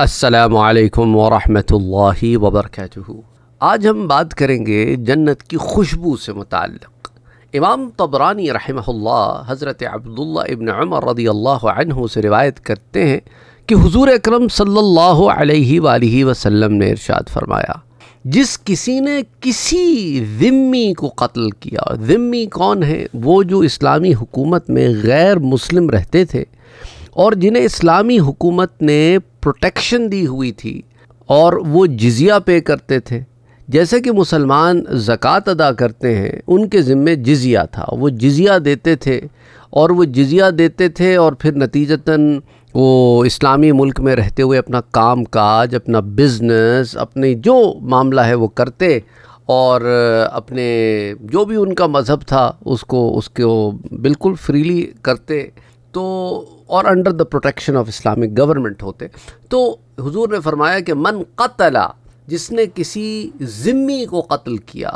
असलकम वरम वबरक आज हम बात करेंगे जन्नत की खुशबू से मुतक़ इमाम तबरानी रहमल्ला हज़रत अब्दुल्ला इबन अमर रदी अल्लाह से रिवायत करते हैं कि हुजूर अकरम सल्लल्लाहु अलैहि वसल्लम ने इरशाद फरमाया जिस किसी ने किसी ज़िम्मी को कत्ल किया ज़िम्मी कौन है वो जो इस्लामी हुकूमत में गैर मुस्लिम रहते थे और जिन्हें इस्लामी हुकूमत ने प्रोटेक्शन दी हुई थी और वो जिजिया पे करते थे जैसे कि मुसलमान ज़क़़त अदा करते हैं उनके ज़िम्मे जिजिया था वो जिजिया देते थे और वो जिजिया देते थे और फिर नतीजतन वो इस्लामी मुल्क में रहते हुए अपना काम काज अपना बिज़नेस अपने जो मामला है वो करते और अपने जो भी उनका मज़हब था उसको उसको बिल्कुल फ्रीली करते तो और under the protection of Islamic government होते तो हुजूर ने फरमाया कि मन कतला जिसने किसी ज़िम्मी को कत्ल किया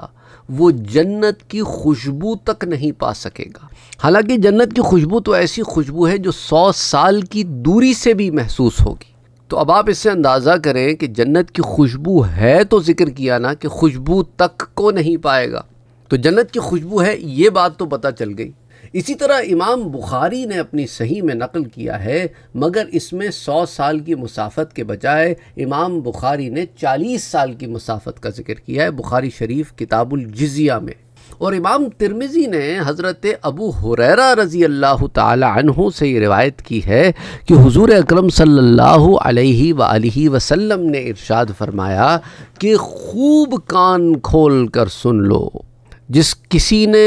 वो जन्नत की खुशबू तक नहीं पा सकेगा हालांकि जन्नत की खुशबू तो ऐसी खुशबू है जो सौ साल की दूरी से भी महसूस होगी तो अब आप इससे अंदाज़ा करें कि जन्नत की खुशबू है तो ज़िक्र किया ना कि खुशबू तक को नहीं पाएगा तो जन्नत की खुशबू है ये बात तो पता चल गई इसी तरह इमाम बुखारी ने अपनी सही में नकल किया है मगर इसमें सौ साल की मुसाफत के बजाय इमाम बुखारी ने चालीस साल की मुसाफत का जिक्र किया है बुखारी शरीफ किताबुल जिजिया में और इमाम तिरमिज़ी ने हज़रत अबू हुररा रज़ी अल्लाह तहों से ये रिवायत की है कि हुजूर अकरम सल्लल्लाहु अलैहि सल्ला वसल्लम ने इरशाद फरमाया कि खूब कान खोल कर सुन लो जिस किसी ने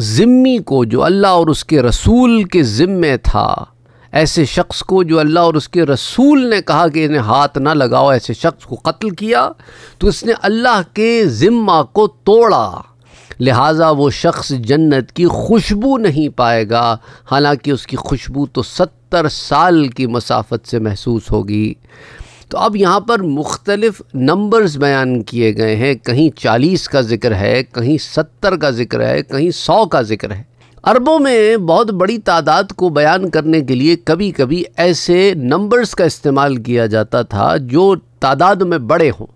ज़िम्मी को जो अल्लाह और उसके रसूल के ज़िम्मे था ऐसे शख्स को जो अल्लाह और उसके रसूल ने कहा कि इन्हें हाथ ना लगाओ ऐसे शख्स को कत्ल किया तो इसने अल्लाह के ज़िम्मा को तोड़ा लिहाजा वो शख्स जन्नत की खुशबू नहीं पाएगा हालांकि उसकी खुशबू तो सत्तर साल की मसाफत से महसूस होगी तो अब यहाँ पर मुख्तलिफ़ नंबर्स बयान किए गए हैं कहीं चालीस का ज़िक्र है कहीं सत्तर का ज़िक्र है कहीं सौ का ज़िक्र है अरबों में बहुत बड़ी तादाद को बयान करने के लिए कभी कभी ऐसे नंबर्स का इस्तेमाल किया जाता था जो तादाद में बड़े हों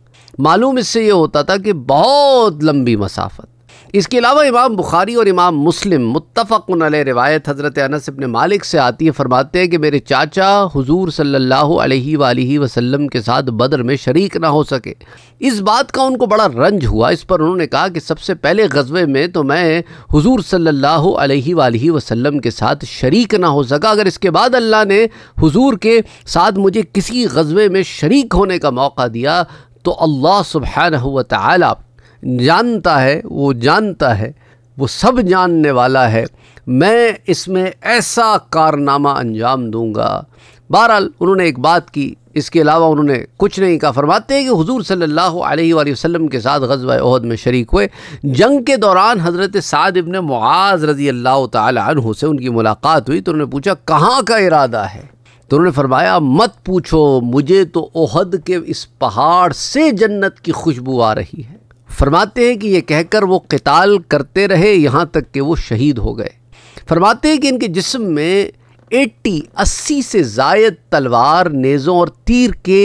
मालूम इससे ये होता था कि बहुत लंबी मसाफत इसके अलावा इमाम बुखारी और इमाम मुस्लिम मुतफ़न रिवायत हज़रत अनस अपने मालिक से आती है फरमाते हैं कि मेरे चाचा हुजूर सल्लल्लाहु अलैहि सल्ला वसल्लम के साथ बदर में शरीक ना हो सके इस बात का उनको बड़ा रंज हुआ इस पर उन्होंने कहा कि सबसे पहले गजबे में तो मैं हुजूर सल्लल्लाहु अलैहि वसल्लम के साथ शरीक ना हो सका अगर इसके बाद अल्लाह ने हजूर के साथ मुझे किसी गजबे में शरीक होने का मौका दिया तो अल्लाह सुबहान तला जानता है वो जानता है वो सब जानने वाला है मैं इसमें ऐसा कारनामा अंजाम दूंगा बहरहाल उन्होंने एक बात की इसके अलावा उन्होंने कुछ नहीं कहा फरमाते हैं कि हुजूर सल्लल्लाहु अलैहि वसल्लम के साथ गजवा अहद में शरीक हुए जंग के दौरान हज़रत साद इबन मुआज़ रज़ी अल्लाह तु से उनकी मुलाकात हुई तो उन्होंने पूछा कहाँ का इरादा है तो उन्होंने फरमाया मत पूछो मुझे तो ओहद के इस पहाड़ से जन्नत की खुशबू आ रही है फरमाते हैं कि ये कहकर वो कताल करते रहे यहाँ तक कि वो शहीद हो गए फरमाते हैं कि इनके जिस्म में 80 अस्सी से जायद तलवार नेज़ों और तीर के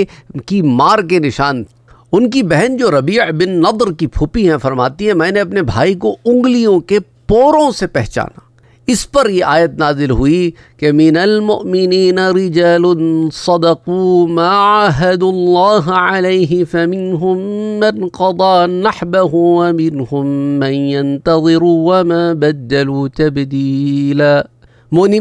की मार के निशान उनकी बहन जो रबिया बिन नदर की फूपी हैं फरमाती है मैंने अपने भाई को उंगलियों के पोरों से पहचाना इस पर यह आयत नाजिल हुई कि मिनलमिन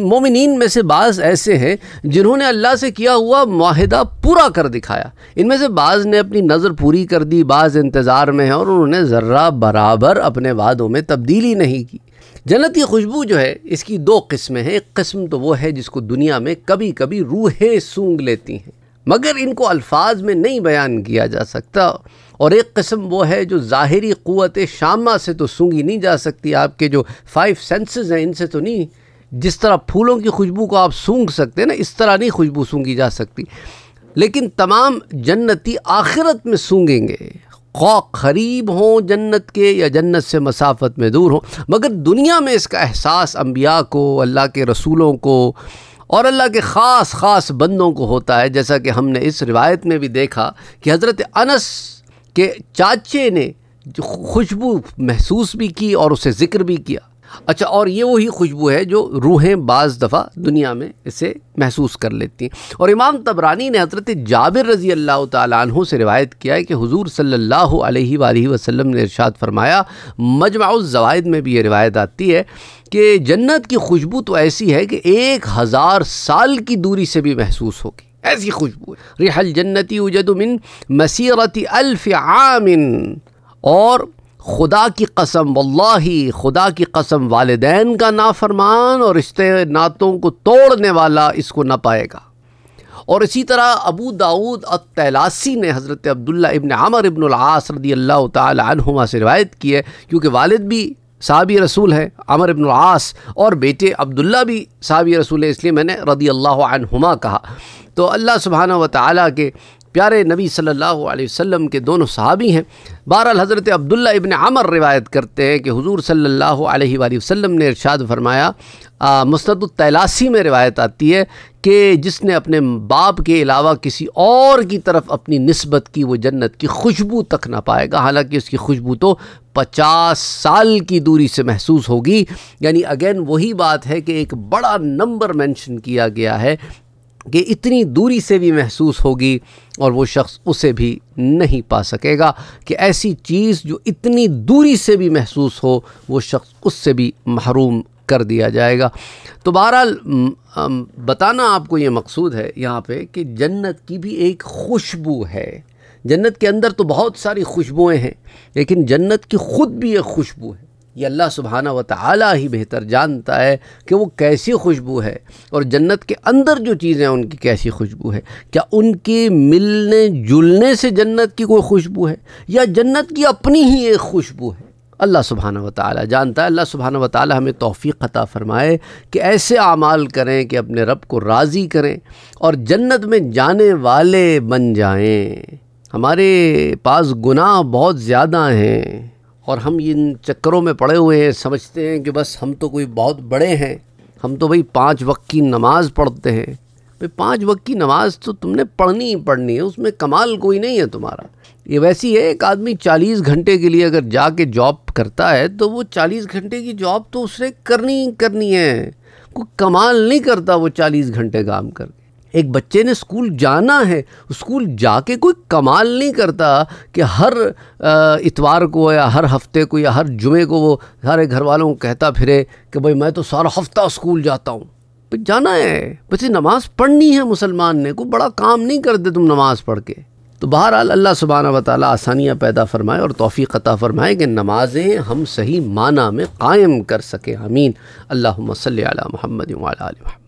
मोमिन में से बाज़ ऐसे हैं जिन्होंने अल्लाह से किया हुआ माहिदा पूरा कर दिखाया इनमें से बाज़ ने अपनी नज़र पूरी कर दी बाज़ इंतज़ार में है और उन्होंने ज़र्रा बराबर अपने वादों में तब्दीली नहीं की जन्नत की खुशबू जो है इसकी दो किस्में हैं एक किस्म तो वो है जिसको दुनिया में कभी कभी रूहें सूंघ लेती हैं मगर इनको अल्फाज में नहीं बयान किया जा सकता और एक किस्म वो है जो ज़ाहरी क़वत शामा से तो सूंघी नहीं जा सकती आपके जो फाइव सेंसेस हैं इनसे तो नहीं जिस तरह फूलों की खुशबू को आप सूंघ सकते हैं ना इस तरह नहीं खुशबू सूंघी जा सकती लेकिन तमाम जन्नती आखिरत में सूंघेंगे खौ करीब हों जन्नत के या जन्नत से मसाफत में दूर हों मगर दुनिया में इसका एहसास अम्बिया को अल्लाह के रसूलों को और अल्लाह के ख़ास ख़ास बंदों को होता है जैसा कि हमने इस रिवायत में भी देखा कि हज़रत अनस के चाचे ने खुशबू महसूस भी की और उसे ज़िक्र भी किया अच्छा और ये वही खुशबू है जो रूहें बाज़ दफ़ा दुनिया में इसे महसूस कर लेती हैं और इमाम तबरानी ने हज़रत जाबिर रज़ी अल्लाह तहों से रिवायत किया है कि हुजूर सल्लल्लाहु अलैहि वसल्लम ने इरशाद फरमाया मजमा जवायद में भी ये रिवायत आती है कि जन्नत की खुशबू तो ऐसी है कि एक हज़ार साल की दूरी से भी महसूस होगी ऐसी खुशबू है रिहल जन्नती उजदमिन मसीरती अल्फ़ आमिन और खुदा की कसम ही खुदा की कसम वालदेन का नाफरमान और रिश्ते नातों को तोड़ने वाला इसको ना पाएगा और इसी तरह अबू दाऊद अ तैलासी ने हज़रत अब्दुल्ला इबन आमर इबन रदी अल्लाह तुमा से रवायत की है क्योंकि वालद भी साहबी रसूल है अमर इबन आस और बेटे अब्दुल्ला भी साहबी रसूल है इसलिए मैंने रदी अल्लाह कहा तो अल्लाह सुबहाना व ताली के प्यारे नबी सल्लल्लाहु अलैहि वसल्लम के दोनों सहाबी हैं बहरहाल हज़रत अब्दुल्ला इबन अमर रिवायत करते हैं कि हुजूर सल्लल्लाहु अलैहि वसल्लम ने इरशाद फरमाया मुस्ंद तैलासी में रिवायत आती है कि जिसने अपने बाप के अलावा किसी और की तरफ अपनी नस्बत की वो जन्नत की खुशबू तक ना पाएगा हालांकि उसकी खुशबू तो पचास साल की दूरी से महसूस होगी यानी अगेन वही बात है कि एक बड़ा नंबर मेंशन किया गया है कि इतनी दूरी से भी महसूस होगी और वो शख्स उसे भी नहीं पा सकेगा कि ऐसी चीज़ जो इतनी दूरी से भी महसूस हो वो शख्स उससे भी महरूम कर दिया जाएगा तो बहरहाल बताना आपको ये मकसूद है यहाँ पे कि जन्नत की भी एक खुशबू है जन्नत के अंदर तो बहुत सारी खुशबुएं हैं लेकिन जन्नत की ख़ुद भी एक खुशबू है ये अल्लाह सुबहाना व ताली ही बेहतर जानता है कि वो कैसी खुशबू है और जन्नत के अंदर जो चीज़ें हैं उनकी कैसी खुशबू है क्या उनके मिलने जुलने से जन्नत की कोई खुशबू है या जन्नत की अपनी ही एक खुशबू है अल्लाह सुबहाना व ताली जानता है अल्लाह सुबहाना व ताली हमें तोफ़ी अता फ़रमाए कि ऐसे अमाल करें कि अपने रब को राज़ी करें और जन्नत में जाने वाले बन जाएँ हमारे पास गुनाह बहुत ज़्यादा हैं और हम इन चक्करों में पड़े हुए हैं समझते हैं कि बस हम तो कोई बहुत बड़े हैं हम तो भाई पाँच वक्त की नमाज़ पढ़ते हैं भाई पाँच वक्त की नमाज़ तो तुमने पढ़नी ही पढ़नी है उसमें कमाल कोई नहीं है तुम्हारा ये वैसी है एक आदमी चालीस घंटे के लिए अगर जाके जॉब करता है तो वो चालीस घंटे की जॉब तो उसने करनी ही करनी है कोई कमाल नहीं करता वो चालीस घंटे काम करके एक बच्चे ने स्कूल जाना है स्कूल जाके कोई कमाल नहीं करता कि हर इतवार को या हर हफ्ते को या हर जुमे को वो सारे घर वालों को कहता फिरे कि भाई मैं तो सारा हफ्ता स्कूल जाता हूँ जाना है बच्चे नमाज़ पढ़नी है मुसलमान ने कोई बड़ा काम नहीं करते तुम नमाज़ पढ़ के तो बहरहाल अल्लाह सुबहाना वाली आसानियाँ पैदा फ़रमाए और तोफ़ी अता फ़रमाए कि नमाज़ें हम सही माना में कायम कर सकें अमीन अल्लाह मसल महमद महमद